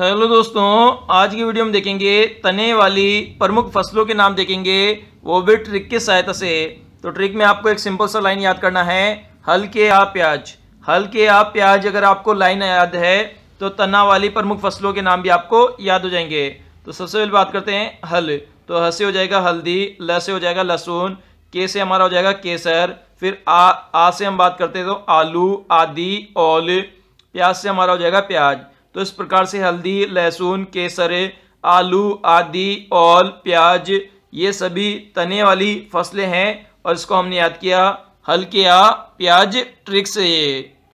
hello दोस्तों आज की वीडियो में देखेंगे तने वाली प्रमुख फसलों के नाम देखेंगे वो भी ट्रिक की सहायता से तो ट्रिक में आपको एक सिंपल सा लाइन याद करना है हल्के आ प्याज हल्के आ प्याज अगर आपको लाइन याद है तो तना वाली प्रमुख फसलों के नाम भी आपको याद हो जाएंगे तो सबसे पहले बात करते हैं हल तो हसे से हो जाएगा हल्दी ल से हो जाएगा लहसुन के से हमारा हो जाएगा केसर फिर आ आ से हम बात करते हैं तो आलू आदि ओल प्याज से हमारा हो जाएगा प्याज तो इस प्रकार से हल्दी लहसुन केसर आलू आदि और प्याज ये सभी तने वाली फसलें हैं और इसको हमने याद किया हल्के या प्याज ट्रिक से ये